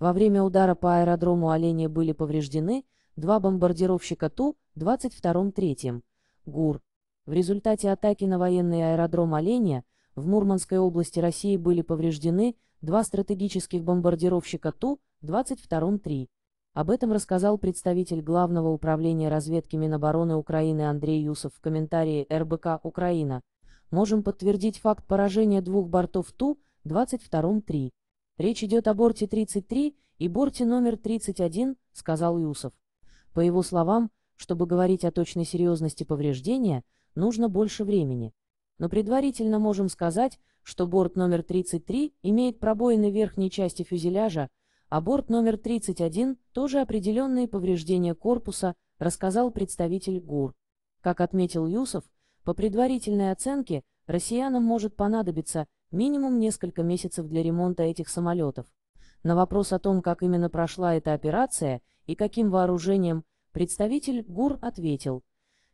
Во время удара по аэродрому оленя были повреждены два бомбардировщика Ту-22-3 «ГУР». В результате атаки на военный аэродром оленя в Мурманской области России были повреждены два стратегических бомбардировщика Ту-22-3. Об этом рассказал представитель Главного управления разведки Минобороны Украины Андрей Юсов в комментарии РБК «Украина». Можем подтвердить факт поражения двух бортов Ту-22-3. Речь идет о борте 33 и борте номер 31, сказал Юсов. По его словам, чтобы говорить о точной серьезности повреждения, нужно больше времени. Но предварительно можем сказать, что борт номер 33 имеет пробоины в верхней части фюзеляжа, а борт номер 31 тоже определенные повреждения корпуса, рассказал представитель ГУР. Как отметил Юсов, по предварительной оценке россиянам может понадобиться Минимум несколько месяцев для ремонта этих самолетов. На вопрос о том, как именно прошла эта операция и каким вооружением, представитель ГУР ответил.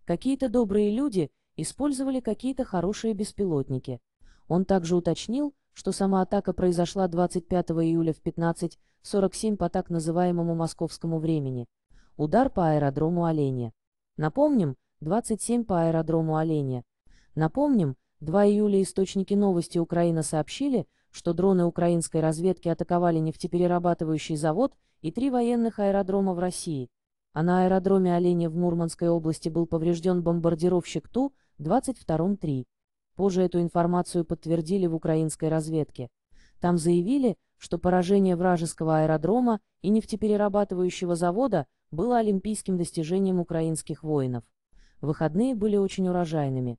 Какие-то добрые люди использовали какие-то хорошие беспилотники. Он также уточнил, что сама атака произошла 25 июля в 15.47 по так называемому московскому времени. Удар по аэродрому Оленя. Напомним, 27 по аэродрому Оленя. Напомним, 2 июля источники новости Украина сообщили, что дроны украинской разведки атаковали нефтеперерабатывающий завод и три военных аэродрома в России. А на аэродроме Оленя в Мурманской области был поврежден бомбардировщик Ту-22-3. Позже эту информацию подтвердили в украинской разведке. Там заявили, что поражение вражеского аэродрома и нефтеперерабатывающего завода было олимпийским достижением украинских воинов. Выходные были очень урожайными.